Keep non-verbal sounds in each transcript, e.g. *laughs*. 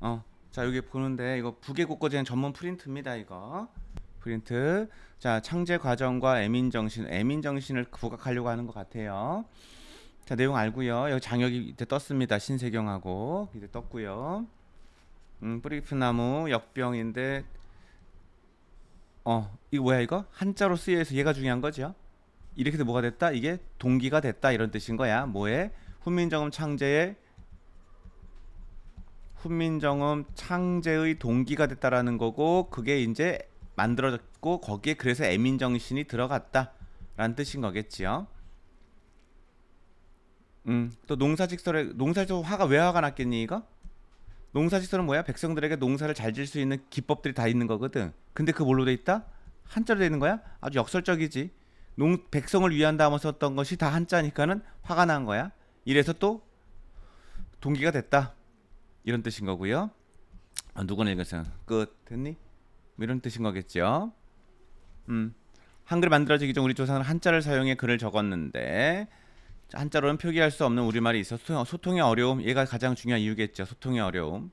어, 자 여기 보는데 이거 부계고거지는 전문 프린트입니다 이거 프린트 자 창제 과정과 애민 정신 애민 정신을 부각하려고 하는 것 같아요 자 내용 알고요 여기 장혁이 이때 떴습니다 신세경하고 이때 떴고요 음 뿌리프나무 역병인데 어 이거 뭐야 이거 한자로 쓰여서 얘가 중요한 거죠 이렇게 해서 뭐가 됐다 이게 동기가 됐다 이런 뜻인 거야 뭐에 훈민정음 창제의 훈민정음 창제의 동기가 됐다라는 거고 그게 이제 만들어졌고 거기에 그래서 애민 정신이 들어갔다라는 뜻인 거겠지요. 음, 또 농사직설에 농사직 설 화가 왜 화가 났겠니 이거? 농사직설은 뭐야? 백성들에게 농사를 잘 질 수 있는 기법들이 다 있는 거거든. 근데 그 뭘로 돼 있다? 한자로 돼 있는 거야? 아주 역설적이지. 농 백성을 위한다 하면서 썼던 것이 다 한자니까는 화가 난 거야. 이래서 또 동기가 됐다. 이런 뜻인 거고요. 아, 누구나 읽었어요. 끝 됐니? 이런 뜻인 거겠죠. 음. 한글 만들어지기 전 우리 조상은 한자를 사용해 글을 적었는데 한자로는 표기할 수 없는 우리말이 있어 소통의 어려움 얘가 가장 중요한 이유겠죠. 소통의 어려움.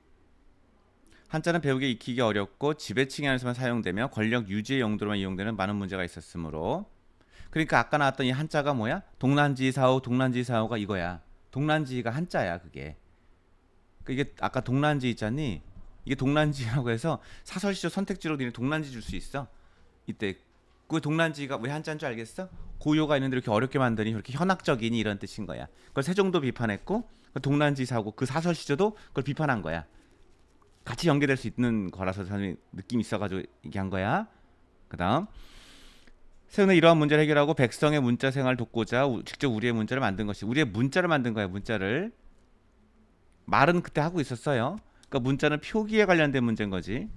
한자는 배우기 익히기 어렵고 지배층에 안에서만 사용되며 권력 유지의 용도로만 이용되는 많은 문제가 있었으므로 그러니까 아까 나왔던 이 한자가 뭐야? 동란지사오 동란지사오가 이거야. 동란지가 한자야 그게. 그 이게 아까 동란지 있잖니 이게 동란지라고 해서 사설 시조 선택지로 되네 동란지 줄 수 있어 이때 그 동란지가 왜 한자인 줄 알겠어? 고요가 있는데 이렇게 어렵게 만드니 그렇게 현학적이니 이런 뜻인 거야 그걸 세종도 비판했고 그 동란지 사고 그 사설 시조도 그걸 비판한 거야 같이 연계될 수 있는 거라서 사람이 느낌이 있어가지고 얘기한 거야 그 다음 세우는 이러한 문제를 해결하고 백성의 문자 생활을 돕고자 직접 우리의 문자를 만든 것이 우리의 문자를 만든 거야 문자를 말은 그때 하고 있었어요. 그러니까 문자는 표기에 관련된 문제인 거지.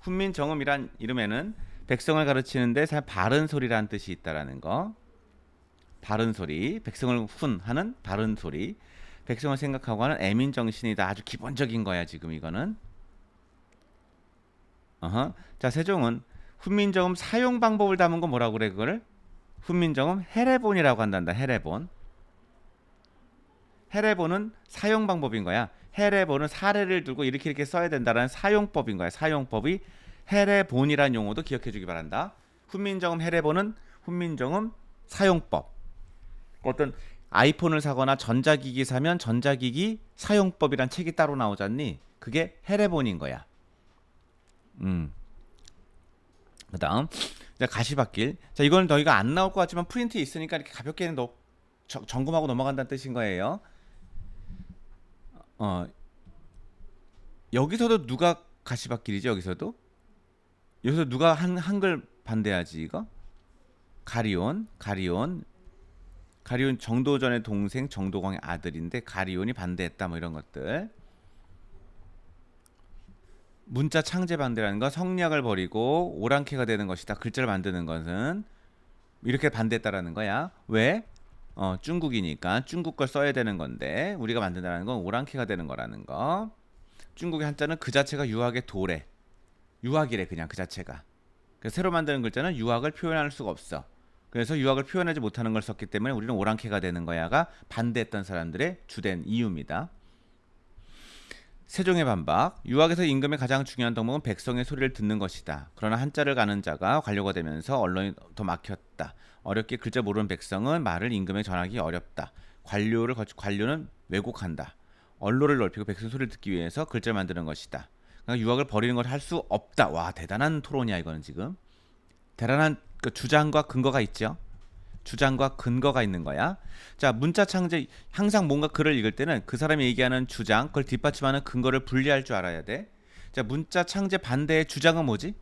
훈민정음이란 이름에는 백성을 가르치는데 잘 바른 소리라는 뜻이 있다라는 거. 바른 소리, 백성을 훈하는 바른 소리, 백성을 생각하고 하는 애민 정신이다. 아주 기본적인 거야 지금 이거는. 어허. 자 세종은 훈민정음 사용 방법을 담은 거 뭐라고 그래 그걸? 훈민정음 해례본이라고 한단다. 해례본. 헤레보는 사용 방법인 거야. 헤레보는 사례를 들고 이렇게 이렇게 써야 된다라는 사용법인 거야. 사용법이 헤레본이란 용어도 기억해 주기 바란다. 훈민정음 헤레보는 훈민정음 사용법. 어떤 아이폰을 사거나 전자기기 사면 전자기기 사용법이란 책이 따로 나오잖니. 그게 헤레본인 거야. 음. 그다음 가시밭길. 자, 이건 너희가 안 나올 것 같지만 프린트 있으니까 이렇게 가볍게 넣, 점검하고 넘어간다는 뜻인 거예요. 어 여기서도 누가 가시밭길이지 여기서도 여기서 누가 한 한글 반대하지 이거 가리온 가리온 가리온 정도전의 동생 정도광의 아들인데 가리온이 반대했다 뭐 이런 것들 문자 창제 반대라는 건 성략을 버리고 오랑캐가 되는 것이다 글자를 만드는 것은 이렇게 반대했다라는 거야 왜 어, 중국이니까 중국 걸 써야 되는 건데 우리가 만든다는 건 오랑캐가 되는 거라는 거. 중국의 한자는 그 자체가 유학의 도래. 유학이래 그냥 그 자체가. 그래서 새로 만드는 글자는 유학을 표현할 수가 없어. 그래서 유학을 표현하지 못하는 걸 썼기 때문에 우리는 오랑캐가 되는 거야가 반대했던 사람들의 주된 이유입니다. 세종의 반박. 유학에서 임금의 가장 중요한 덕목은 백성의 소리를 듣는 것이다. 그러나 한자를 가는 자가 관료가 되면서 언론이 더 막혔다. 어렵게 글자 모르는 백성은 말을 임금에 전하기 어렵다. 관료를 거치, 관료는 왜곡한다. 언로를 넓히고 백성 소리를 듣기 위해서 글자 를 만드는 것이다. 그러니까 유학을 버리는 걸 할 수 없다. 와 대단한 토론이야 이거는 지금. 대단한 그 주장과 근거가 있죠. 주장과 근거가 있는 거야. 자, 문자 창제 항상 뭔가 글을 읽을 때는 그 사람이 얘기하는 주장, 그걸 뒷받침하는 근거를 분리할 줄 알아야 돼. 자, 문자 창제 반대의 주장은 뭐지?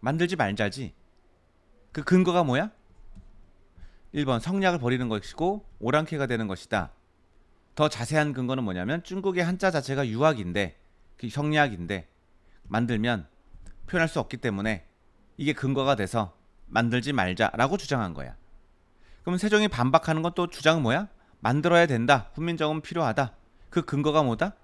만들지 말자지. 그 근거가 뭐야? 1번 성략을 버리는 것이고 오랑캐가 되는 것이다. 더 자세한 근거는 뭐냐면 중국의 한자 자체가 유학인데 성략인데 그 만들면 표현할 수 없기 때문에 이게 근거가 돼서 만들지 말자라고 주장한 거야. 그럼 세종이 반박하는 건 또 주장 은 뭐야? 만들어야 된다. 훈민정음 필요하다. 그 근거가 뭐다?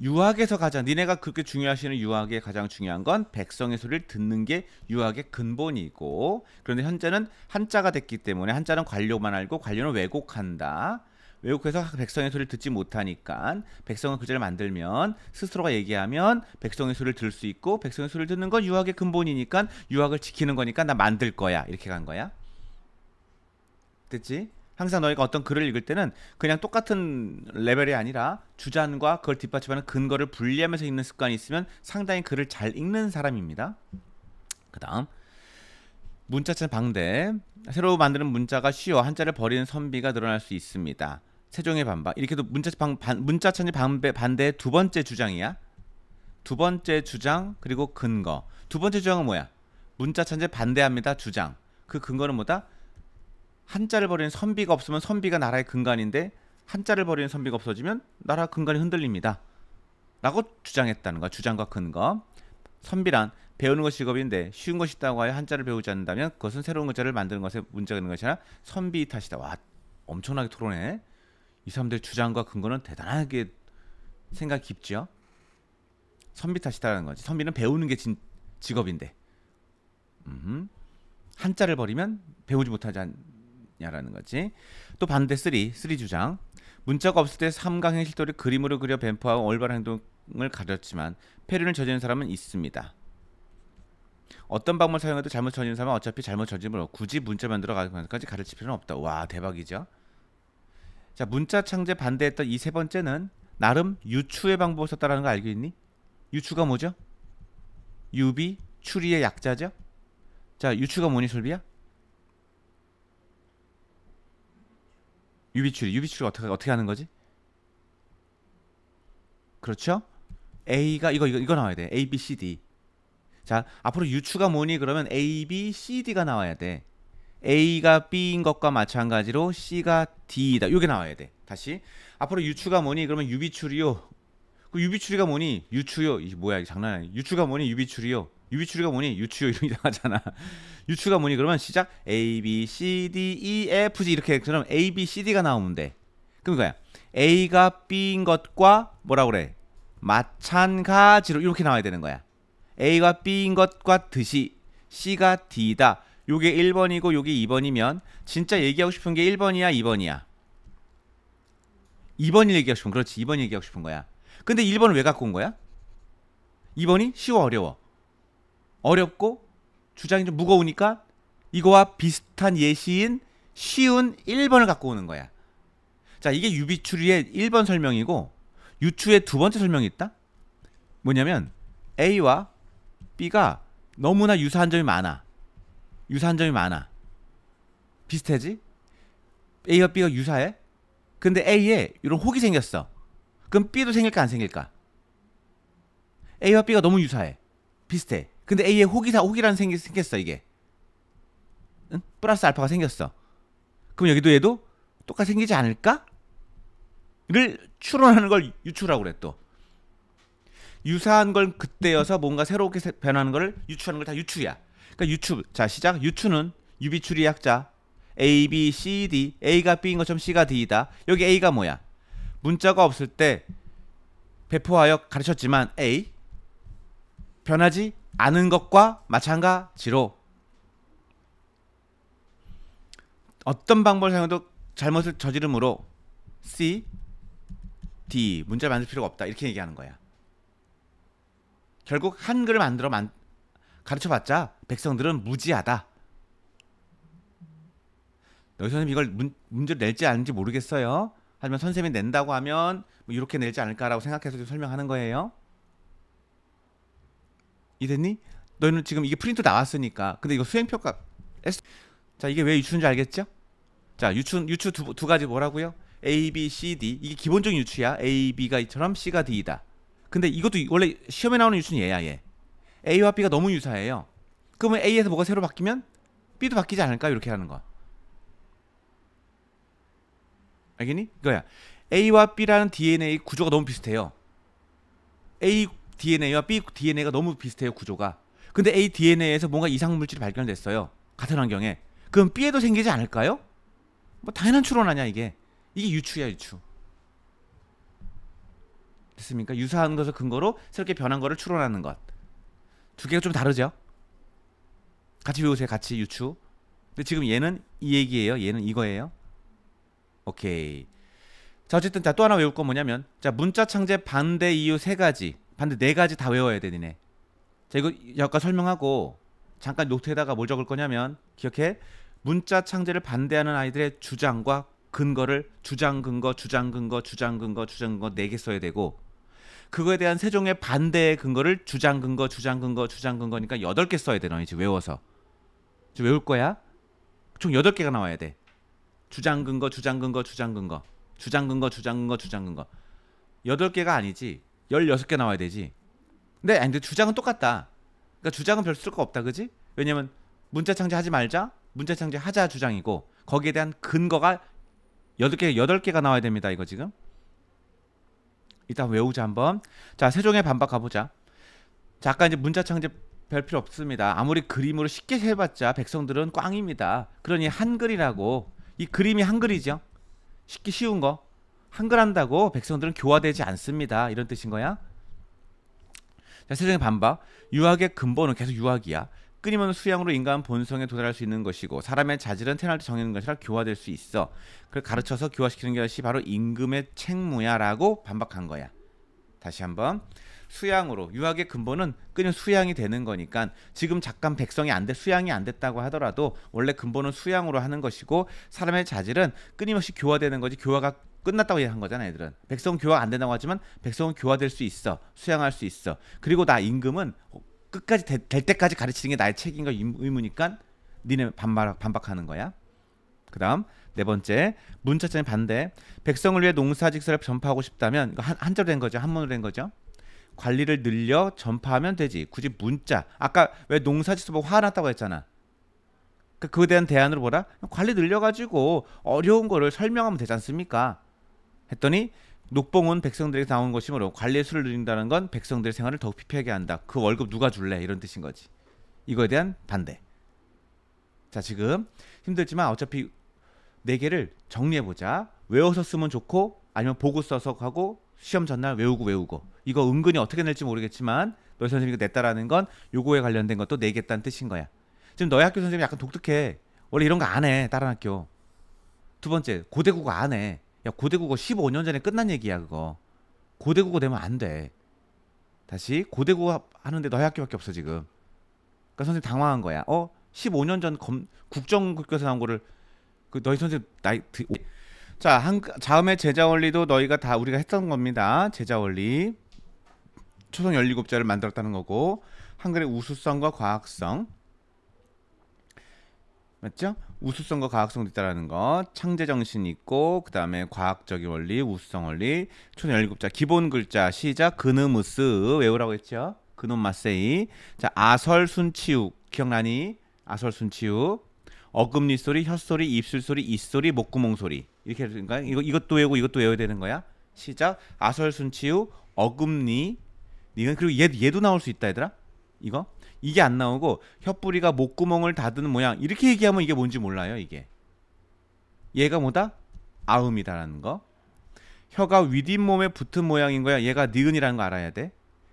유학에서 가장 니네가 그렇게 중요하시는 유학의 가장 중요한 건 백성의 소리를 듣는 게 유학의 근본이고 그런데 현재는 한자가 됐기 때문에 한자는 관료만 알고 관료는 왜곡한다. 외국에서 백성의 소리를 듣지 못하니까 백성의 글자를 만들면 스스로가 얘기하면 백성의 소리를 들을 수 있고 백성의 소리를 듣는 건 유학의 근본이니까 유학을 지키는 거니까 나 만들 거야 이렇게 간 거야 됐지? 항상 너희가 어떤 글을 읽을 때는 그냥 똑같은 레벨이 아니라 주장과 그걸 뒷받침하는 근거를 분리하면서 읽는 습관이 있으면 상당히 글을 잘 읽는 사람입니다. 그다음 문자체 방대 새로 만드는 문자가 쉬워 한자를 버리는 선비가 늘어날 수 있습니다. 세종의 반박 이렇게도 문자 방, 문자천이 반대 반대의 두 번째 주장이야. 두 번째 주장 그리고 근거. 두 번째 주장은 뭐야? 문자천재 반대합니다 주장. 그 근거는 뭐다? 한자를 버리는 선비가 없으면 선비가 나라의 근간인데 한자를 버리는 선비가 없어지면 나라 근간이 흔들립니다. 라고 주장했다는 거야 주장과 근거. 선비란 배우는 것이 직업인데 쉬운 것이 있다고 하여 한자를 배우지 않는다면 그것은 새로운 글자를 만드는 것에 문제가 있는 것이 아니라 선비 탓이다. 와 엄청나게 토론해. 이사람들 주장과 근거는 대단하게 생각 깊죠 선비 탓이다라는 거지. 선비는 배우는 게 진, 직업인데. 음, 한자를 버리면 배우지 못하지 않, 있냐라는 거지. 또 반대 3, 3 주장. 문자가 없을 때 삼각형 실도를 그림으로 그려 뱀프하고 올바른 행동을 가렸지만 폐륜을 저지른 사람은 있습니다. 어떤 방법을 사용해도 잘못 저지른 사람은 어차피 잘못 저지르므로 굳이 문자 만들어 가기까지 가르칠 필요는 없다. 와 대박이죠. 자 문자 창제 반대했던 이 세 번째는 나름 유추의 방법을 썼다라는 거 알고 있니? 유추가 뭐죠? 유비 추리의 약자죠. 자 유추가 뭐니 솔비야? 유비 추리. 유비 추리 어떻게 어떻게 하는 거지? 그렇죠? A가 이거 이거 이거 나와야 돼. A B C D. 자, 앞으로 유추가 뭐니 그러면 A B C D가 나와야 돼. A가 B인 것과 마찬가지로 C가 D이다. 요게 나와야 돼. 다시. 앞으로 유추가 뭐니 그러면 유비 추리요. 그 유비 추리가 뭐니? 유추요. 이게 뭐야? 이게 장난 아니야. 유추가 뭐니? 유비 추리요. 유비추리가 뭐니? 유추요 이름 이상하잖아. *laughs* 유추가 뭐니? 그러면 시작 A B C D E F G 이렇게 그럼 A B C D가 나오면 돼. 그럼 거야. A가 B인 것과 뭐라 그래? 마찬가지로 이렇게 나와야 되는 거야. A가 B인 것과 듯이 C가 D다. 요게 1번이고 요게 2번이면 진짜 얘기하고 싶은 게 1번이야, 2번이야. 2번이 얘기하고 싶은 그렇지. 2번이 얘기하고 싶은 거야. 근데 1번을 왜 갖고 온 거야? 2번이 쉬워 어려워. 어렵고 주장이 좀 무거우니까 이거와 비슷한 예시인 쉬운 1번을 갖고 오는 거야. 자, 이게 유비추리의 1번 설명이고 유추의 두 번째 설명이 있다. 뭐냐면 A와 B가 너무나 유사한 점이 많아. 유사한 점이 많아. 비슷해지 A와 B가 유사해? 근데 A에 이런 혹이 생겼어. 그럼 B도 생길까 안 생길까? A와 B가 너무 유사해. 비슷해. 근데 A에 호기사 호기라는 생기, 생겼어 이게. 응? 플러스 알파가 생겼어. 그럼 여기도 얘도 똑같이 생기지 않을까? 를 추론하는 걸 유추라고 그래 또. 유사한 걸 그때여서 뭔가 새롭게 변하는 걸 유추하는 걸 다 유추야. 그러니까 유추. 자, 시작. 유추는 유비추리 약자 A, B, C, D. A가 B인 것처럼 C가 D이다. 여기 A가 뭐야? 문자가 없을 때 배포하여 가르쳤지만 A 변하지 않은 것과 마찬가지로 어떤 방법을 사용해도 잘못을 저지름으로 C, D 문자 를 만들 필요가 없다 이렇게 얘기하는 거야. 결국 한글을 만들어 만, 가르쳐봤자 백성들은 무지하다. 너희 선생님 이걸 문, 문제를 낼지 아닌지 모르겠어요. 하지만 선생님이 낸다고 하면 뭐 이렇게 낼지 않을까라고 생각해서 설명하는 거예요. 이랬니? 너희는 지금 이게 프린트 나왔으니까 근데 이거 수행평가 자 이게 왜 유추인지 알겠죠? 자 유추 유추 두, 두 가지 뭐라고요? A, B, C, D 이게 기본적인 유추야 A, B가 이처럼 C가 D이다 근데 이것도 원래 시험에 나오는 유추는 얘야 얘 A와 B가 너무 유사해요 그러면 A에서 뭐가 새로 바뀌면 B도 바뀌지 않을까 이렇게 하는 거 알겠니? 이거야 A와 B라는 d n a 구조가 너무 비슷해요 A DNA와 B DNA가 너무 비슷해요 구조가. 근데 A DNA에서 뭔가 이상 물질이 발견됐어요. 같은 환경에. 그럼 B에도 생기지 않을까요? 뭐 당연한 추론 아니야 이게. 이게 유추야 유추. 됐습니까? 유사한 것을 근거로 새롭게 변한 것을 추론하는 것. 두 개가 좀 다르죠? 같이 배우세요. 같이 유추. 근데 지금 얘는 이 얘기예요. 얘는 이거예요. 오케이. 자 어쨌든 자 또 하나 외울 건 뭐냐면 자 문자 창제 반대 이유 세 가지 반드 네 가지 다 외워야 되 니네 자 이거 약간 설명하고 잠깐 노트에다가 뭘 적을 거냐면 기억해 문자 창제를 반대하는 아이들의 주장과 근거를 주장 근거 주장 근거 주장 근거 주장 근거 네 개 써야 되고 그거에 대한 세종의 반대의 근거를 주장 근거 주장 근거 주장 근거니까 여덟 개 써야 되나 이제 외워서 지금 외울 거야 총 여덟 개가 나와야 돼 주장 근거 주장 근거 주장 근거 주장 근거 주장 근거 주장 근거 여덟 개가 아니지 16개 나와야 되지. 근데 아니 근데 주장은 똑같다. 그러니까 주장은 별쓸거 없다. 그지 왜냐면 문자 창제 하지 말자. 문자 창제 하자 주장이고 거기에 대한 근거가 8개 8개가 나와야 됩니다. 이거 지금. 일단 외우자 한번. 자, 세종의 반박 가보자. 자, 아까 이제 문자 창제 별 필요 없습니다. 아무리 그림으로 쉽게 해봤자 백성들은 꽝입니다. 그러니 한글이라고 이 그림이 한글이죠. 쉽게 쉬운 거 한글 한다고 백성들은 교화되지 않습니다. 이런 뜻인 거야. 자, 세상의 반박. 유학의 근본은 계속 유학이야. 끊임없는 수양으로 인간 본성에 도달할 수 있는 것이고 사람의 자질은 태어날 때 정해진 것이라 교화될 수 있어. 그걸 가르쳐서 교화시키는 것이 바로 임금의 책무야라고 반박한 거야. 다시 한번 수양으로 유학의 근본은 끊임 수양이 되는 거니까 지금 잠깐 백성이 안 돼 수양이 안 됐다고 하더라도 원래 근본은 수양으로 하는 것이고 사람의 자질은 끊임없이 교화되는 거지 교화가 끝났다고 얘기한 거잖아 애들은 백성은 교화 안 된다고 하지만 백성은 교화될 수 있어 수양할 수 있어 그리고 나 임금은 끝까지 되, 될 때까지 가르치는 게 나의 책임과 의무니까 니네 반박, 반박하는 거야 그 다음 네 번째 문자점이 반대 백성을 위해 농사직설을 전파하고 싶다면 이거 한, 한자로 된 거죠 한문으로 된 거죠 관리를 늘려 전파하면 되지 굳이 문자 아까 왜 농사직설 보고 뭐 화났다고 했잖아 그러니까 그거에 대한 대안으로 뭐라 관리 늘려가지고 어려운 거를 설명하면 되지 않습니까 했더니 녹봉은 백성들에게 나온 것이므로 관리의 수를 늘린다는 건 백성들의 생활을 더욱 피폐하게 한다. 그 월급 누가 줄래? 이런 뜻인 거지. 이거에 대한 반대. 자 지금 힘들지만 어차피 네 개를 정리해 보자. 외워서 쓰면 좋고 아니면 보고 써서 하고 시험 전날 외우고 외우고 이거 은근히 어떻게 낼지 모르겠지만 너희 선생님이 냈다라는 건 요거에 관련된 것도 내겠다는 네 뜻인 거야. 지금 너희 학교 선생님이 약간 독특해. 원래 이런 거 안 해. 다른 학교. 두 번째 고대국어 안 해. 야 고대국어 15년 전에 끝난 얘기야 그거 고대국어 되면 안돼 다시 고대국어 하는데 너희 학교밖에 없어 지금 그니까 선생님 당황한 거야 어 15년 전 검, 국정교과서 나온 거를 그 너희 선생님 나이 드, 자 한, 자음의 제자 원리도 너희가 다 우리가 했던 겁니다 제자 원리 초성 17자를 만들었다는 거고 한글의 우수성과 과학성 맞죠? 우수성과 과학성도 있다라는 거, 창제 정신 있고 그 다음에 과학적인 원리, 우수성 원리, 총 17자 기본 글자 시작 그느무스 외우라고 했죠? 그놈마세이 자 아설순치우 기억나니? 아설순치우 어금니 소리, 혀소리, 입술 소리, 입소리, 목구멍 소리 이렇게 해야 되는가? 이거 이것도 외우고 이것도 외워야 되는 거야? 시작 아설순치우 어금니 이건 그리고 얘 얘도 나올 수 있다 얘들아 이거 이게 안 나오고 혀뿌리가 목구멍을 닫는 모양 이렇게 얘기하면 이게 뭔지 몰라요 이게 얘가 뭐다? 아음이다라는 거 혀가 윗잇몸에 붙은 모양인 거야 얘가 니은이라는 거 알아야 돼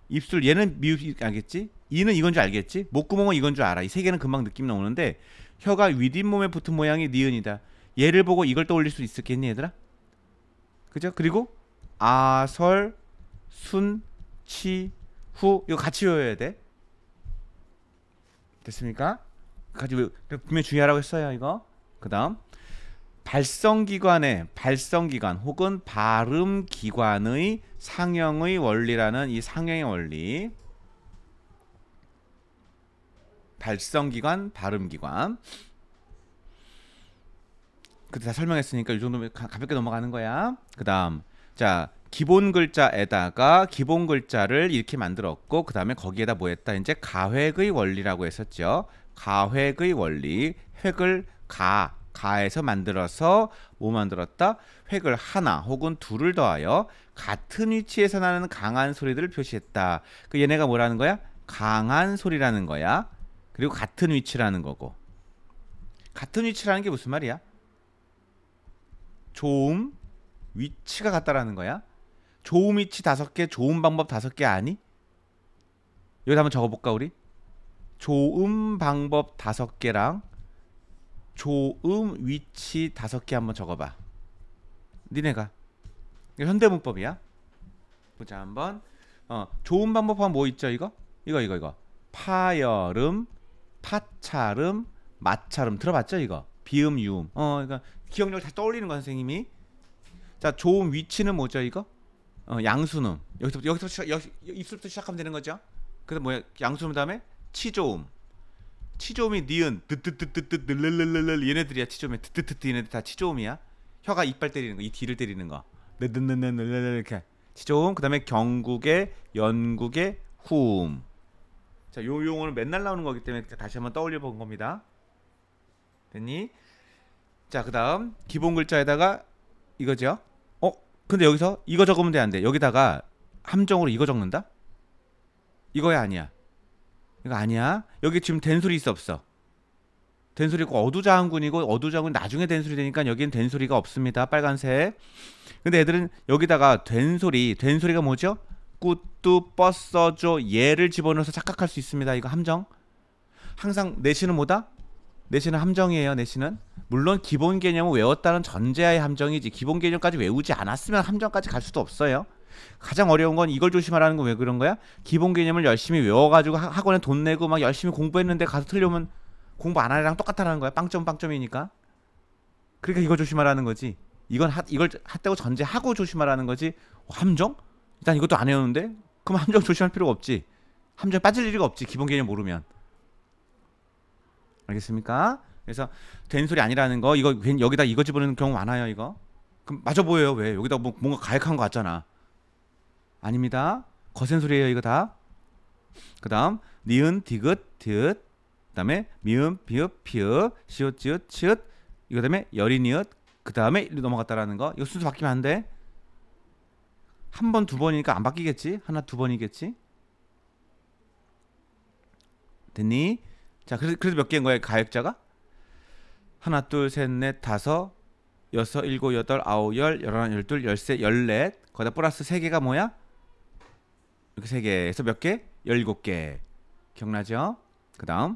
입술 얘는 미우 알겠지? 이는 이건 줄 알겠지? 목구멍은 이건 줄 알아 이 세 개는 금방 느낌 나오는데 혀가 윗잇몸에 붙은 모양이 니은이다 얘를 보고 이걸 떠올릴 수 있었겠니 얘들아? 그죠? 그리고 아설순치후 이거 같이 외워야 돼 됐습니까? 가지 그 분명히 주의하라고 했어요 이거 그 다음 발성기관의 발성기관 혹은 발음기관의 상형의 원리라는 이 상형의 원리 발성기관 발음기관 그때 다 설명했으니까 이 정도면 가볍게 넘어가는 거야 그 다음 자 기본 글자에다가 기본 글자를 이렇게 만들었고 그 다음에 거기에다 뭐 했다 이제 가획의 원리라고 했었죠 가획의 원리 획을 가 가에서 만들어서 뭐 만들었다 획을 하나 혹은 둘을 더하여 같은 위치에서 나는 강한 소리들을 표시했다 그 얘네가 뭐라는 거야 강한 소리라는 거야 그리고 같은 위치라는 거고 같은 위치라는 게 무슨 말이야? 좋음 위치가 같다라는 거야. 좋은 위치 다섯 개, 좋은 방법 다섯 개 아니? 여기다 한번 적어볼까 우리? 좋은 방법 다섯 개랑 좋은 위치 다섯 개 한번 적어봐. 니네가 현대문법이야. 보자 한번. 어, 좋은 방법 하면 뭐 있죠 이거? 이거 이거 이거. 파열음, 파찰음, 마찰음 들어봤죠 이거? 비음, 유음. 어, 그러니까 기억력 다 떠올리는 거야 선생님이. 자, 좋은 위치는 뭐죠 이거? 어, 양수음 여기서부터 여기서 시작, 여기, 입술부터 시작하면 되는 거죠. 그래서 뭐야 양수음 다음에 치조음 치조음이 니은 뜨뜨뜨뜨뜨 르르르르 얘네들이야 치조음이 뜨뜨뜨뜨 얘네들 다 치조음이야. 혀가 이빨 때리는 거, 이 뒤를 때리는 거. 르르르르르 이렇게 치조음 그다음에 경국의 연국의 후음. 자, 요 용어는 맨날 나오는 거기 때문에 다시 한번 떠올려 본 겁니다. 됐니? 자, 그다음 기본 글자에다가 이거죠. 근데 여기서 이거 적으면 돼안 돼. 여기다가 함정으로 이거 적는다? 이거야 아니야. 이거 아니야. 여기 지금 된소리 있어 없어? 된소리 고 어두자항군이고 어두자항군 나중에 된소리 되니까 여기는 된소리가 없습니다. 빨간색. 근데 애들은 여기다가 된소리, 된소리가 뭐죠? 꾸뚜 뻗어줘 얘를 집어넣어서 착각할 수 있습니다. 이거 함정. 항상 내시는 뭐다? 내신은 함정이에요. 내신은 물론 기본 개념을 외웠다는 전제하에 함정이지 기본 개념까지 외우지 않았으면 함정까지 갈 수도 없어요. 가장 어려운 건 이걸 조심하라는 건 왜 그런 거야? 기본 개념을 열심히 외워가지고 학원에 돈 내고 막 열심히 공부했는데 가서 틀려면 공부 안 하랑 똑같다는 거야. 빵점 빵점이니까. 그러니까 이걸 조심하라는 거지. 이건 하, 이걸 핫대고 전제하고 조심하라는 거지. 어, 함정? 일단 이것도 안 외우는데 그럼 함정 조심할 필요가 없지. 함정 빠질 일이 없지. 기본 개념 모르면. 알겠습니까? 그래서 된 소리 아니라는 거 이거 괜 여기다 이거 집어넣는 경우 많아요 이거 그럼 맞아 보여요 왜 여기다 뭐 뭔가 가액한 거 같잖아 아닙니다 거센 소리예요 이거 다 그다음 니은 디귿 디귿 그다음에 미음 비읍 피읍 시옷 지읒 치읒 이거 다음에 여린이읒 그다음에 넘어갔다라는 거 이거 순서 바뀌면 안돼한 번 두 번이니까 안 바뀌겠지 하나 두 번이겠지 됐니 자, 그래서, 그래서 몇 개인 거예요? 가액자가 하나, 둘, 셋, 넷, 다섯, 여섯, 일곱, 여덟, 아홉, 열, 열하나, 열둘, 열세, 열넷. 거기다 플러스 세 개가 뭐야? 이렇게 세 개에서 몇 개? 열일곱 개. 기억나죠? 그 다음.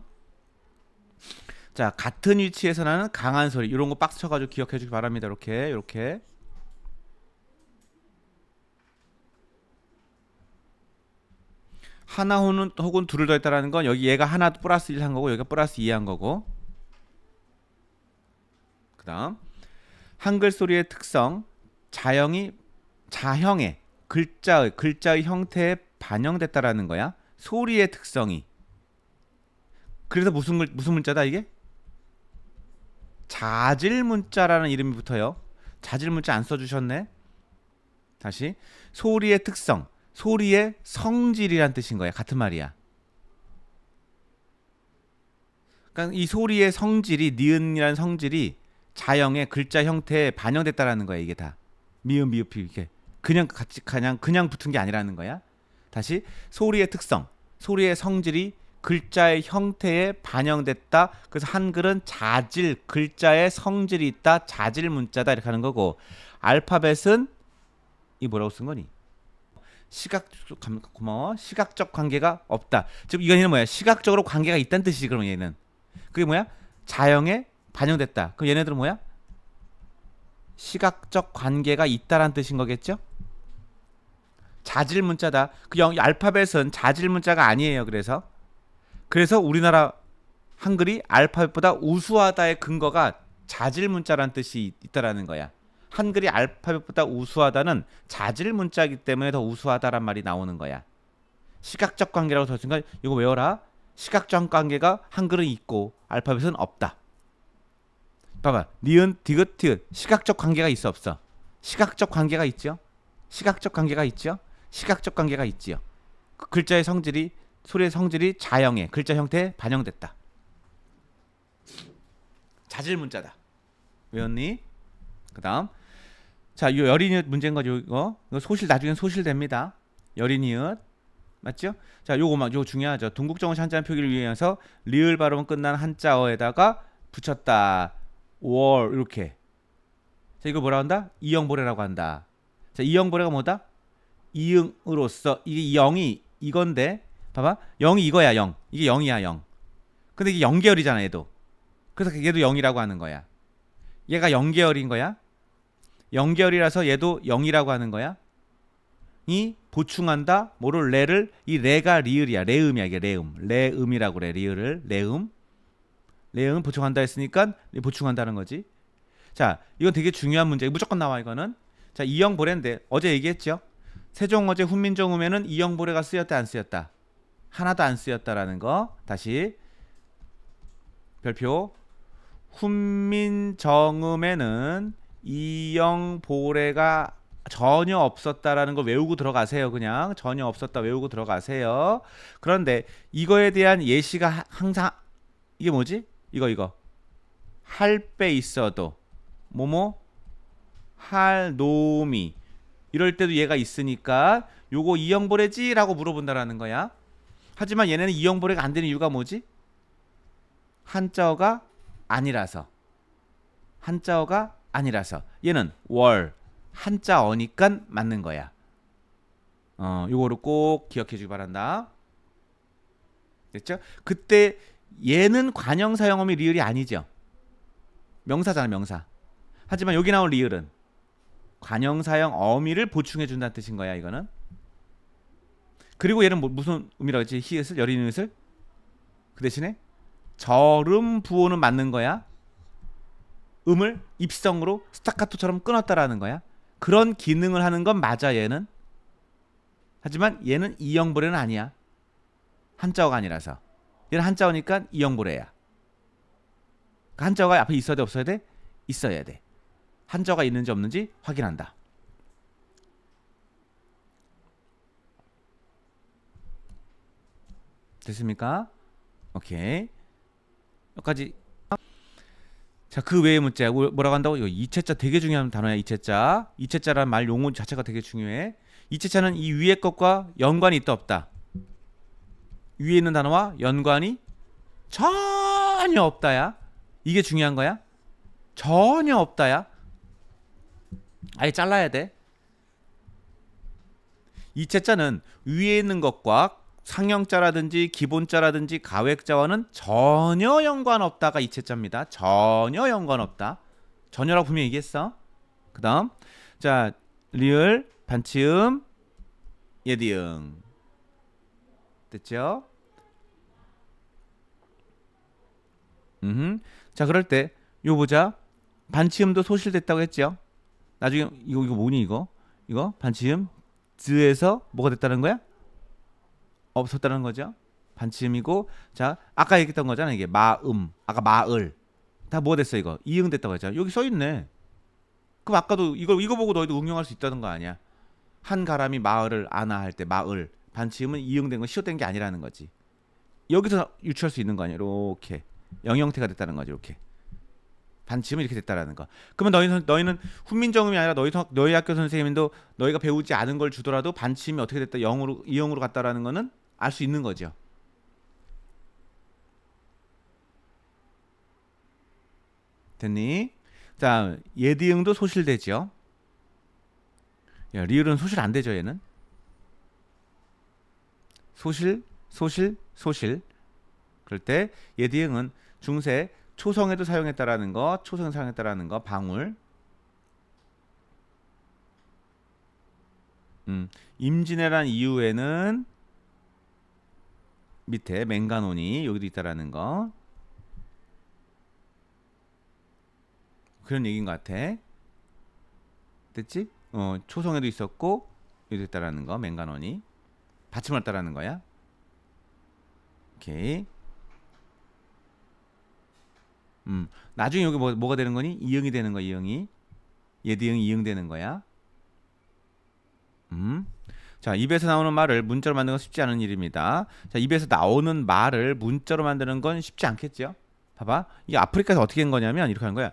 자, 같은 위치에서 나는 강한 소리. 이런 거 박스 쳐가지고 기억해 주기 바랍니다. 이렇게, 이렇게. 하나 혹은, 혹은 둘을 더했다라는 건 여기 얘가 하나 플러스 1 한 거고 여기가 플러스 2 한 거고 그 다음 한글 소리의 특성 자형이 자형의 글자의 글자의 형태에 반영됐다라는 거야 소리의 특성이 그래서 무슨 글, 무슨 문자다 이게 자질 문자라는 이름이 붙어요 자질 문자 안 써주셨네 다시 소리의 특성 소리의 성질이란 뜻인 거야. 같은 말이야. 그러니까 이 소리의 성질이 니은이란 성질이 자형의 글자 형태에 반영됐다라는 거야. 이게 다 미음 미음피 이렇게 그냥 같이 그냥 그냥 붙은 게 아니라는 거야. 다시 소리의 특성, 소리의 성질이 글자의 형태에 반영됐다. 그래서 한글은 자질, 글자의 성질이 있다. 자질 문자다 이렇게 하는 거고 알파벳은 이 뭐라고 쓴 거니? 시각 고마워 시각적 관계가 없다. 즉 이건 는 뭐야? 시각적으로 관계가 있다는 뜻이지 그럼 얘는 그게 뭐야? 자형에 반영됐다. 그럼 얘네들은 뭐야? 시각적 관계가 있다란 뜻인 거겠죠? 자질 문자다. 그 영, 알파벳은 자질 문자가 아니에요. 그래서 그래서 우리나라 한글이 알파벳보다 우수하다의 근거가 자질 문자란 뜻이 있다라는 거야. 한글이 알파벳보다 우수하다는 자질 문자이기 때문에 더 우수하다란 말이 나오는 거야. 시각적 관계라고 썼으니까 이거 외워라. 시각적 관계가 한글은 있고 알파벳은 없다. 봐봐. 니은, 디귿, 티귿. 시각적 관계가 있어 없어? 시각적 관계가 있죠. 시각적 관계가 있죠. 시각적 관계가 있지요. 그 글자의 성질이 소리의 성질이 자형의 글자 형태에 반영됐다. 자질 문자다. 외웠니? 그다음 자, 요 여린이웃 문제인 거죠, 이거. 이거 소실 나중에 소실됩니다. 여린이웃. 맞죠? 자, 요거만 요거 중요하죠. 동국정원시 한자 표기를 위해서 리을 발음 끝난 한자어에다가 붙였다. 월 이렇게. 자, 이거 뭐라 한다? 이영보래라고 한다. 자, 이영보래가 뭐다? 이응으로서 이게 영이 이건데 봐봐. 영이 이거야, 영. 이게 영이야, 영. 근데 이게 영계열이잖아, 얘도. 그래서 얘도 영이라고 하는 거야. 얘가 영계열인 거야. 연결이라서 얘도 0이라고 하는 거야. 이 보충한다. 뭐를 레를 이 레가 리을이야. 레음이야 이게 레음. 레음이라고 그래. 리을을 레음. 레음 보충한다 했으니까 보충한다는 거지. 자, 이건 되게 중요한 문제. 무조건 나와 이거는. 자, 이형 보레인데 어제 얘기했죠. 세종 어제 훈민정 음에는 이형 보레가 쓰였다 안 쓰였다. 하나도 안 쓰였다라는 거. 다시 별표 훈민정음에는 이영 보레가 전혀 없었다라는 거 외우고 들어가세요. 그냥 전혀 없었다 외우고 들어가세요. 그런데 이거에 대한 예시가 항상 이게 뭐지? 이거 이거 할배 있어도 뭐뭐 할 놈이 이럴 때도 얘가 있으니까 요거 이영보레지라고 물어본다라는 거야. 하지만 얘네는 이영보레가안 되는 이유가 뭐지? 한자어가 아니라서 한자어가 아니라서 얘는 월 한자어니까 맞는 거야. 어, 요거를 꼭 기억해 주기 바란다. 됐죠? 그때 얘는 관형사 형어미 리을이 아니죠. 명사잖아, 명사. 하지만 여기 나온 리을은 관형사형 어미를 보충해 준다는 뜻인 거야, 이거는. 그리고 얘는 뭐, 무슨 의미라고 했지? 히읗을 여린 이읒을? 그 대신에 절음 부호는 맞는 거야. 음을 입성으로 스타카토처럼 끊었다라는 거야. 그런 기능을 하는 건 맞아 얘는. 하지만 얘는 이형불에는 아니야. 한자어가 아니라서. 얘는 한자어니까 이형불에야. 그러니까 한자어가 앞에 있어야 돼 없어야 돼? 있어야 돼. 한자어가 있는지 없는지 확인한다. 됐습니까? 오케이. 여기까지 자, 그 외의 문자 뭐, 뭐라고 한다고? 이체자 되게 중요한 단어야, 이체자. 이체자란 말 용어 자체가 되게 중요해. 이체자는 이위의 것과 연관이 있다 없다. 위에 있는 단어와 연관이 전혀 없다야. 이게 중요한 거야. 전혀 없다야. 아예 잘라야 돼. 이체자는 위에 있는 것과 상형자라든지 기본자라든지 가획자와는 전혀 연관없다가 이체자입니다. 전혀 연관없다. 전혀라고 분명히 얘기했어. 그 다음 자 리을 반치음 예디응 됐죠? 음. 흠자 그럴 때 이거 보자 반치음도 소실됐다고 했죠? 나중에 이거 이거 뭐니 이거 이거 반치음 즈에서 뭐가 됐다는 거야? 없었다는 거죠. 반침이고 자 아까 얘기했던 거잖아 이게 마음 아까 마을 다뭐가 됐어 이거 이응됐다고 했죠 여기 써 있네 그럼 아까도 이걸 이거 보고 너희도 응용할 수 있다는 거 아니야 한 가람이 마을을 안아 할때 마을 반침은 이응된 건 시옷된 게 아니라는 거지 여기서 유추할 수 있는 거 아니야 이렇게 영형태가 됐다는 거지 이렇게 반침은 이렇게 됐다라는 거 그러면 너희는 너희는 훈민정음이 아니라 너희 너희 학교 선생님도 너희가 배우지 않은 걸 주더라도 반침이 어떻게 됐다 영으로 이응으로 갔다라는 거는 알수 있는 거죠. 됐니? 자, 예디응도 소실되죠. 야, 리을은 소실 안 되죠, 얘는. 소실, 소실, 소실. 그럴 때 예디응은 중세 초성에도 사용했다라는 거, 초성에 사용했다라는 거, 방울. 음, 임진왜란 이후에는 밑에 맹간온이 여기도 있다라는 거 그런 얘기인 것 같아 됐지? 어 초성에도 있었고 여기도 있다라는 거 맹간온이 받침을 했다라는 거야 오케이 음 나중에 여기 뭐, 뭐가 되는 거니? 이응이 되는 거 이응이 얘도 이응 이응 되는 거야 음 자, 입에서 나오는 말을 문자로 만드는 건 쉽지 않은 일입니다. 자, 입에서 나오는 말을 문자로 만드는 건 쉽지 않겠죠? 봐봐. 이게 아프리카에서 어떻게 한 거냐면 이렇게 하는 거야.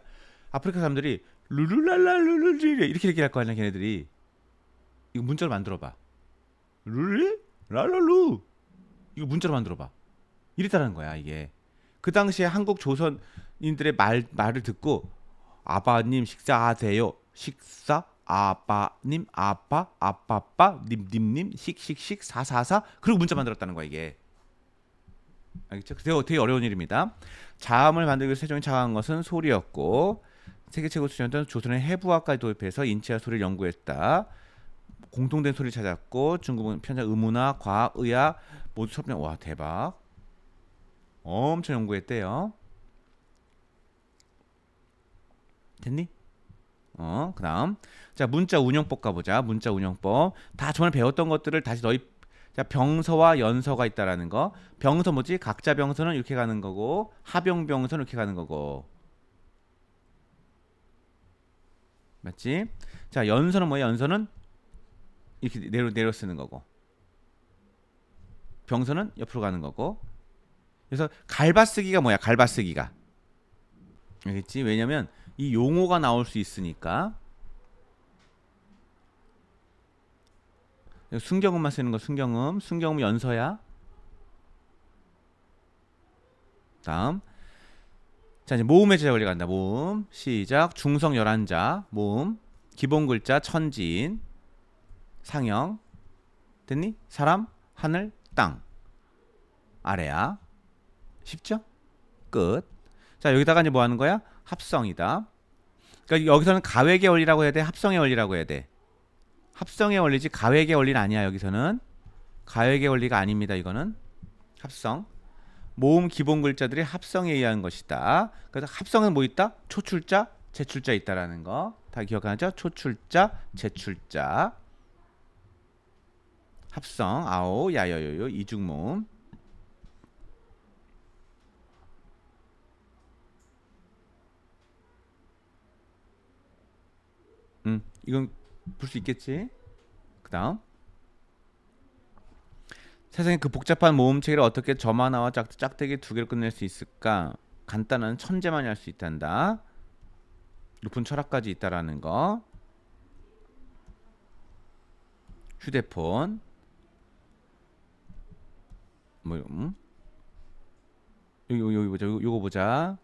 아프리카 사람들이 룰루랄랄 룰루리 이렇게 얘기게할거 아니야, 걔네들이. 이거 문자로 만들어 봐. 룰리 랄랄루. 이거 문자로 만들어 봐. 이랬다는 라 거야, 이게. 그 당시에 한국 조선인들의 말 말을 듣고 아바님 식사하세요. 식사 아빠님 아빠 아빠빠 님 님 님 식식식 사사사 그리고 문자 만들었다는 거야 이게 알겠죠? 되게, 되게 어려운 일입니다 자음을 만들기 위해서 세종이 창한 것은 소리였고 세계 최고 수준이던 었 조선의 해부학까지 도입해서 인체와 소리를 연구했다 공통된 소리를 찾았고 중국은 편자 의문화 과학 의학 모두 섭렵 와 대박 엄청 연구했대요 됐니? 어, 그다음 자 문자 운영법 가보자. 문자 운영법다 전에 배웠던 것들을 다시 너희 자 병서와 연서가 있다라는 거. 병서 뭐지? 각자 병서는 이렇게 가는 거고 하병 병서는 이렇게 가는 거고. 맞지? 자 연서는 뭐야? 연서는 이렇게 내려 내려 쓰는 거고. 병서는 옆으로 가는 거고. 그래서 갈바쓰기가 뭐야? 갈바쓰기가. 알겠지? 왜냐면 이 용어가 나올 수 있으니까 순경음만 쓰는 거 순경음 순경음 연서야 다음 자 이제 모음의 제자관리 간다 모음 시작 중성 열한자 모음 기본 글자 천지인 상형 됐니? 사람 하늘 땅 아래야 쉽죠? 끝자 여기다가 이제 뭐 하는 거야? 합성이다. 그러니까 여기서는 가액의 원리라고 해야 돼, 합성의 원리라고 해야 돼. 합성의 원리지 가액의 원리는 아니야 여기서는 가액의 원리가 아닙니다 이거는 합성 모음 기본 글자들이 합성에 의한 것이다 그래서 합성은 뭐 있다 초출자 제출자 있다라는 거다 기억하죠 초출자 제출자 합성 아오 야여여요 이중모음 이건 볼 수 있겠지? 그 다음 세상에그 복잡한 모음 체계를 어떻게 점 하나와 짝, 짝대기 두 개를 끝낼 수 있을까? 간단한 천재만이 할 수 있단다. 높은 철학까지 있다라는 거. 휴대폰. 뭐 음? 여기 여기, 여기 보자. 요, 요거 보자.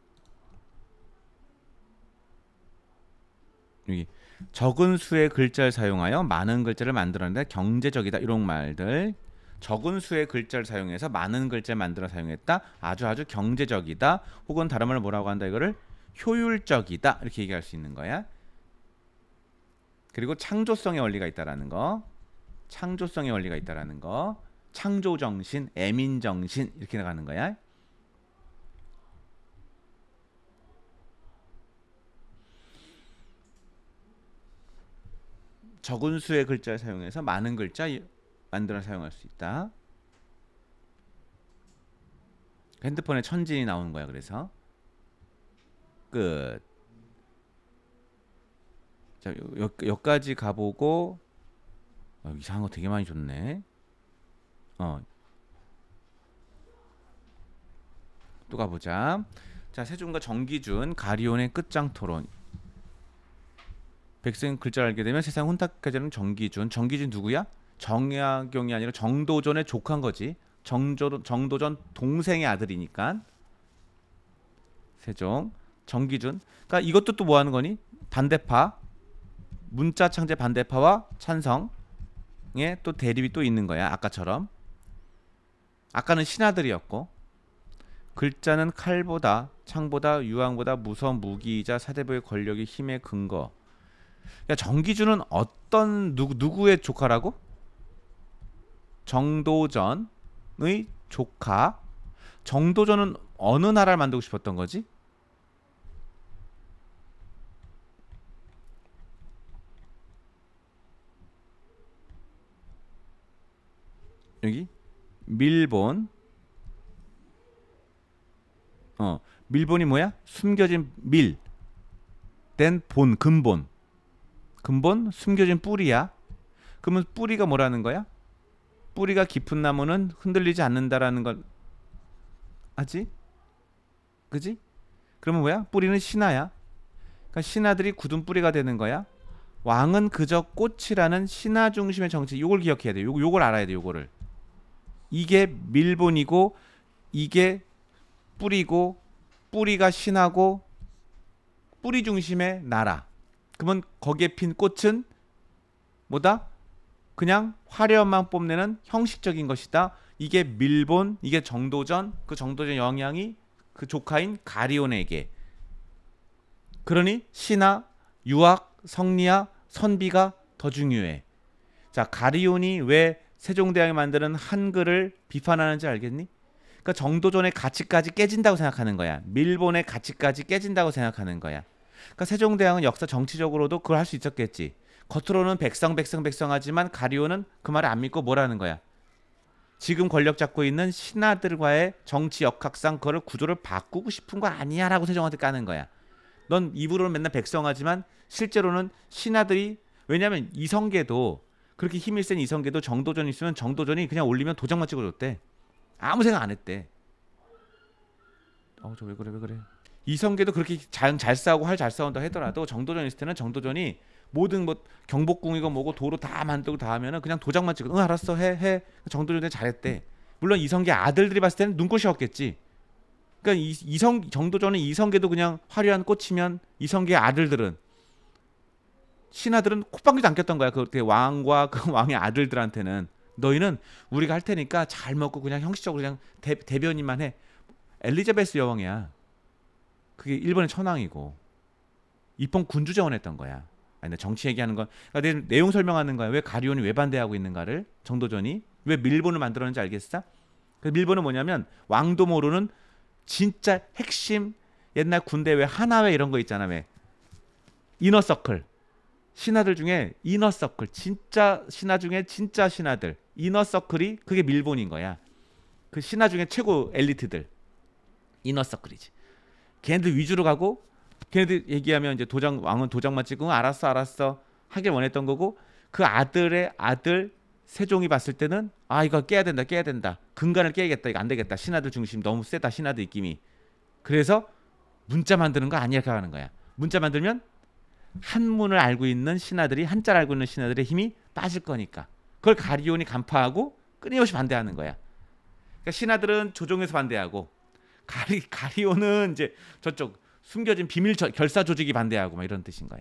여기 적은 수의 글자를 사용하여 많은 글자를 만들었는데 경제적이다 이런 말들 적은 수의 글자를 사용해서 많은 글자를 만들어 사용했다 아주 아주 경제적이다 혹은 다른 말로 뭐라고 한다 이거를 효율적이다 이렇게 얘기할 수 있는 거야 그리고 창조성의 원리가 있다라는 거 창조성의 원리가 있다라는 거 창조정신 애민정신 이렇게 나가는 거야 적은 수의 글자를 사용해서 많은 글자 만들어 사용할 수 있다. 핸드폰에 천진이 나오는 거야. 그래서 끝. 자, 여, 기까지 가보고 어, 이상한 거 되게 많이 줬네. 어. 또 가보자. 자, 세종과 정기준 가리온의 끝장 토론. 백승 글자를 알게 되면 세상 혼탁해지는 정기준. 정기준 누구야? 정약용이 아니라 정도전의 조카인 거지. 정조, 정도전 동생의 아들이니까. 세종. 정기준. 그러니까 이것도 또 뭐 하는 거니? 반대파. 문자 창제 반대파와 찬성의 또 대립이 또 있는 거야. 아까처럼. 아까는 신하들이었고 글자는 칼보다 창보다 유황보다 무서 운 무기이자 사대부의 권력이 힘의 근거. 그러니까 정기준은 어떤 누구 누구의 조카라고? 정도전의 조카. 정도전은 어느 나라를 만들고 싶었던 거지? 여기 밀본 어 밀본이 뭐야? 숨겨진 밀된 본, 근본 근본 숨겨진 뿌리야. 그러면 뿌리가 뭐라는 거야? 뿌리가 깊은 나무는 흔들리지 않는다라는 걸아지 그지? 그러면 뭐야? 뿌리는 신하야. 그러니까 신하들이 굳은 뿌리가 되는 거야. 왕은 그저 꽃이라는 신하 중심의 정치. 이걸 기억해야 돼. 요거 요걸 알아야 돼. 요거를. 이게 밀본이고 이게 뿌리고 뿌리가 신하고 뿌리 중심의 나라. 그러면 거기에 핀 꽃은 뭐다? 그냥 화려만 뽐내는 형식적인 것이다. 이게 밀본, 이게 정도전, 그 정도전 영향이 그 조카인 가리온에게. 그러니 신화, 유학, 성리학, 선비가 더 중요해. 자, 가리온이 왜 세종대왕이 만드는 한글을 비판하는지 알겠니? 그러니까 정도전의 가치까지 깨진다고 생각하는 거야. 밀본의 가치까지 깨진다고 생각하는 거야. 그러니까 세종대왕은 역사 정치적으로도 그걸 할 수 있었겠지. 겉으로는 백성 백성 백성하지만 가리오는 그 말을 안 믿고 뭐라는 거야. 지금 권력 잡고 있는 신하들과의 정치 역학상 그거를 구조를 바꾸고 싶은 거 아니야라고 세종한테 까는 거야. 넌 입으로는 맨날 백성하지만 실제로는 신하들이 왜냐하면 이성계도 그렇게 힘이 센 이성계도 정도전 이 있으면 정도전이 그냥 올리면 도장만 찍어줬대. 아무 생각 안 했대. 어저왜 그래 왜 그래. 이성계도 그렇게 잘, 잘 싸우고 활 잘 싸운다 했더라도 정도전 있을 때는 정도전이 모든 뭐 경복궁이고 뭐고 도로 다 만들고 다 하면은 그냥 도장만 찍고 응 알았어 해 해정도전이 잘했대 물론 이성계 아들들이 봤을 때는 눈꽃이없겠지 그러니까 이, 이성 정도전은 이성계도 그냥 화려한 꽃이면 이성계 아들들은 신하들은 콧방귀도 안 꼈던 거야 그때 왕과 *laughs* 그 왕의 아들들한테는 너희는 우리가 할 테니까 잘 먹고 그냥 형식적으로 그냥 대, 대변인만 해 엘리자베스 여왕이야 그게 일본의 천황이고 이번 군주 재원했던 거야. 아니 정치 얘기하는 건 그러니까 내용 설명하는 거야. 왜 가리온이 왜 반대하고 있는가를 정도전이 왜 밀본을 만들었는지 알겠어? 그 밀본은 뭐냐면 왕도 모르는 진짜 핵심 옛날 군대 왜 하나회 이런 거 있잖아 왜 이너서클 신하들 중에 이너서클 진짜 신하 중에 진짜 신하들 이너서클이 그게 밀본인 거야 그 신하 중에 최고 엘리트들 이너서클이지 걔네들 위주로 가고 걔네들 얘기하면 이제 도장 왕은 도장만 찍으면 알았어 알았어 하길 원했던 거고 그 아들의 아들 세종이 봤을 때는 아 이거 깨야 된다 깨야 된다 근간을 깨야겠다 이거 안 되겠다 신하들 중심 너무 세다 신하들 입김이 그래서 문자 만드는 거 아니야 가는 거야 문자 만들면 한문을 알고 있는 신하들이 한자를 알고 있는 신하들의 힘이 빠질 거니까 그걸 가리온이 간파하고 끊임없이 반대하는 거야 그러니까 신하들은 조정에서 반대하고 가리 가리오는 이제 저쪽 숨겨진 비밀 결사 조직이 반대하고 막 이런 뜻인 거야.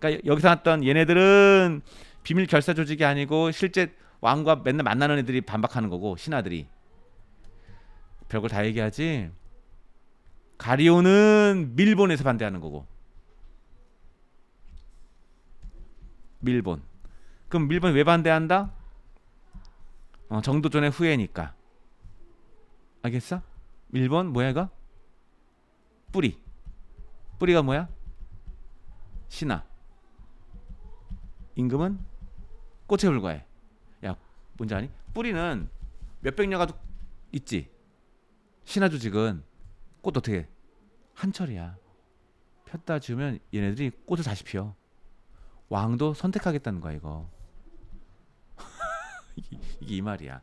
그러니까 여기서 났던 얘네들은 비밀 결사 조직이 아니고 실제 왕과 맨날 만나는 애들이 반박하는 거고 신하들이 별걸 다 얘기하지. 가리오는 밀본에서 반대하는 거고. 밀본. 그럼 밀본이 왜 반대한다? 어, 정도전의 후예니까. 알겠어? 1번 뭐야 이거? 뿌리. 뿌리가 뭐야? 신화. 임금은 꽃에 불과해. 야, 뭔지 아니? 뿌리는 몇백 년가도 있지. 신화 조직은 꽃 어떻게 해? 한철이야. 폈다 지우면 얘네들이 꽃을 다시 피워. 왕도 선택하겠다는 거야 이거. *laughs* 이게, 이게 이 말이야.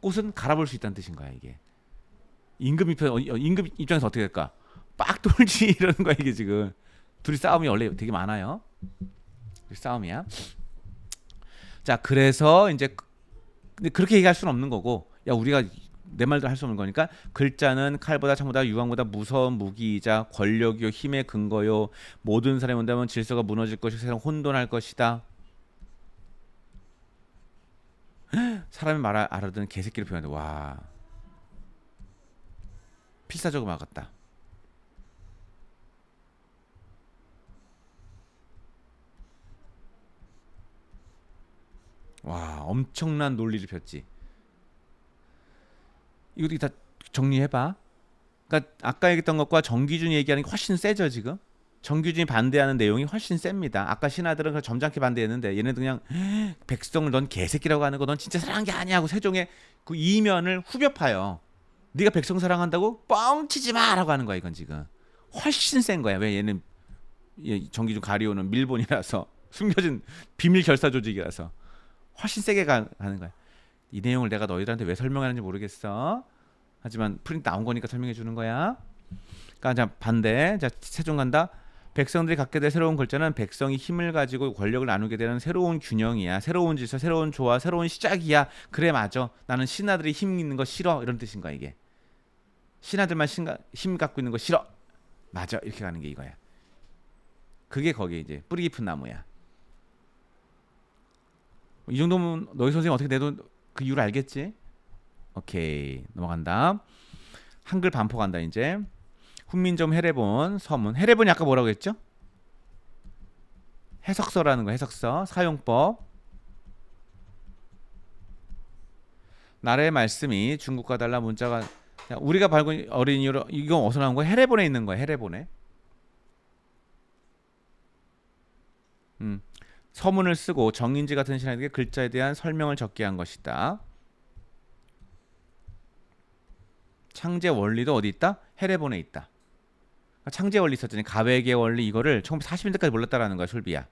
꽃은 갈아볼 수 있다는 뜻인 거야 이게. 임금 입장 어, 어, 임금 입장에서 어떻게 될까? 빡 돌지 *laughs* 이러는 거야 이게 지금. 둘이 싸움이 원래 되게 많아요. 싸움이야. 자 그래서 이제 그, 근데 그렇게 얘기할 수는 없는 거고 야 우리가 내 말도 할수 없는 거니까 글자는 칼보다 창보다 유황보다 무서운 무기이자 권력이요 힘의 근거요 모든 사람이 온다면 질서가 무너질 것이고 세상 혼돈할 것이다 *gasps* 사람이 말 알아듣는 개새끼를 표현한다 와 필사적으로 막았다. 와 엄청난 논리를 폈지. 이것도 다 정리해봐. 그러니까 아까 얘기했던 것과 정기준이 얘기하는 게 훨씬 세죠 지금. 정규준이 반대하는 내용이 훨씬 셉니다. 아까 신하들은 점잖게 반대했는데 얘네들 그냥 *gasps* 백성을 넌 개새끼라고 하는 거넌 진짜 사랑한 게 아니야 하고 세종의 그 이면을 후벼파요. 네가 백성 사랑한다고 뻥치지 마라고 하는 거야 이건 지금 훨씬 센 거야 왜 얘는 정기준 가리오는 밀본이라서 *laughs* 숨겨진 비밀 결사 조직이라서 훨씬 세게 가, 가는 거야 이 내용을 내가 너희들한테 왜 설명하는지 모르겠어 하지만 프린트 나온 거니까 설명해 주는 거야 그러니까 자 반대 자 세종 간다 백성들이 갖게 될 새로운 글자는 백성이 힘을 가지고 권력을 나누게 되는 새로운 균형이야. 새로운 질서, 새로운 조화, 새로운 시작이야. 그래 맞아. 나는 신하들이 힘 있는 거 싫어. 이런 뜻인 거야 이게. 신하들만 신가, 힘 갖고 있는 거 싫어. 맞아. 이렇게 가는 게 이거야. 그게 거기 이제 뿌리 깊은 나무야. 이 정도면 너희 선생님 어떻게 내도 그 이유를 알겠지? 오케이 넘어간다. 한글 반포 간다 이제. 훈민점 해례본 서문 해례본이 아까 뭐라고 했죠? 해석서라는 거 해석서 사용법 나라의 말씀이 중국과 달라 문자가 우리가 발굴 어린이로 이건 어디서 나온 거야? 헤레본에 있는 거야 헤레본에 음. 서문을 쓰고 정인지 같은 신에게 글자에 대한 설명을 적게 한 것이다 창제 원리도 어디 있다? 해례본에 있다 그러니까 창제 원리 있었더니 가백의 원리 이거를 1940년대까지 몰랐다라는 거야 슐비야.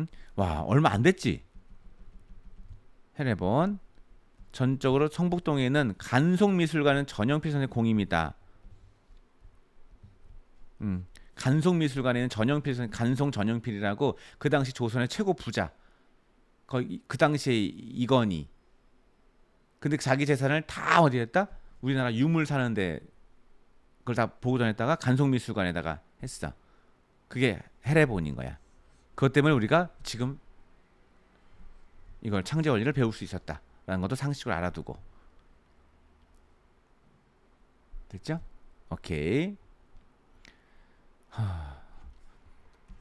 응? 와 얼마 안 됐지. 헤레본 전적으로 성북동에 있는 간송미술관은 전영필 선생 공입니다. 음, 간송미술관에는 전영필 선생 간송 전영필이라고 그 당시 조선의 최고 부자. 거의 그 당시에 이건희. 근데 자기 재산을 다 어디에 했다? 우리나라 유물 사는데 그걸 다 보고 다녔다가 간송미술관에다가 했어. 그게 헤레본인 거야. 그것 때문에 우리가 지금 이걸 창제 원리를 배울 수 있었다라는 것도 상식을 알아두고 됐죠? 오케이. 하...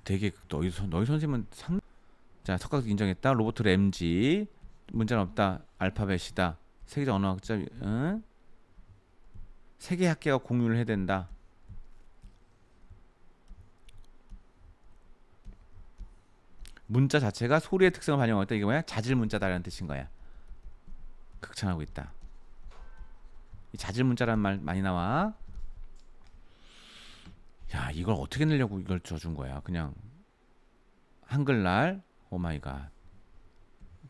되게 너희 선 너희 선생님은 상. 자 석학 인정했다. 로버트 램지 문제는 없다. 알파벳이다. 세계적 언어학자. 응? 세계 학계가 공유를 해야 된다. 문자 자체가 소리의 특성을 반영하다 이게 뭐야? 자질 문자다라는 뜻인 거야. 극찬하고 있다. 이 자질 문자라는 말 많이 나와. 야, 이걸 어떻게 내려고 이걸 줘준 거야? 그냥 한글날 오마이갓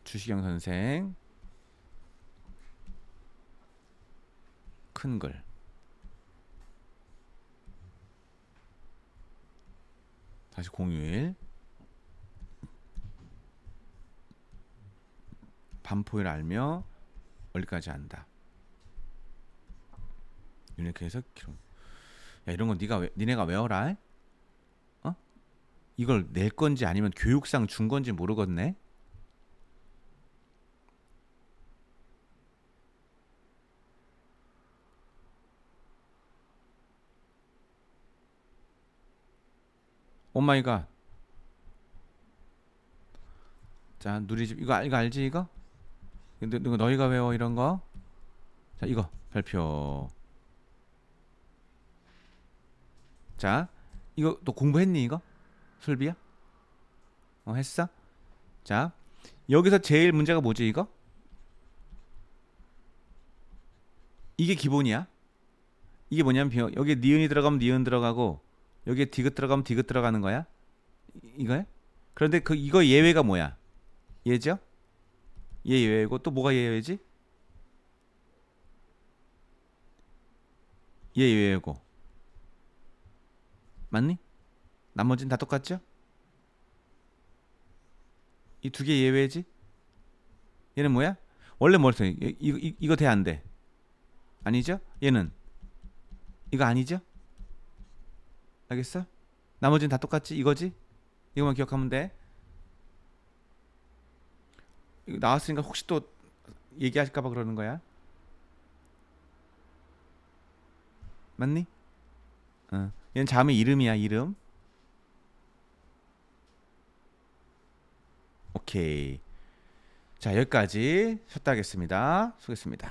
주시경 선생 큰글 다시 공휴일 반포일 알며 어디까지 안다 유니크에서 키로 야 이런 거 네가 왜, 니네가 외워라 어 이걸 낼 건지 아니면 교육상 준 건지 모르겠네 오마이갓. Oh 자, 누리집 이거 이거 알지 이거? 근데 이거 너희가 외워 이런 거? 자, 이거 발표. 자, 이거 너 공부했니 이거? 솔비야? 어, 했어? 자, 여기서 제일 문제가 뭐지 이거? 이게 기본이야. 이게 뭐냐면 여기 니은이 들어가면 니은 들어가고 여기에 디귿 들어가면 디귿 들어가는 거야? 이거야? 그런데 그 이거 예외가 뭐야? 예죠? 얘 예 예외고 또 뭐가 예 예외지? 얘 예 예외고 맞니? 나머지는 다 똑같죠? 이 두 개 예외지? 얘는 뭐야? 원래 뭐였어? 이거 이거 돼 안 돼? 아니죠? 얘는 이거 아니죠? 알겠어? 나머지는 다 똑같지? 이거지? 이거만 기억하면 돼. 이거 나왔으니까 혹시 또 얘기하실까봐 그러는 거야. 맞니? 응. 어. 얘는 자음의 이름이야, 이름. 오케이. 자, 여기까지 셧다 하겠습니다. 수고했습니다.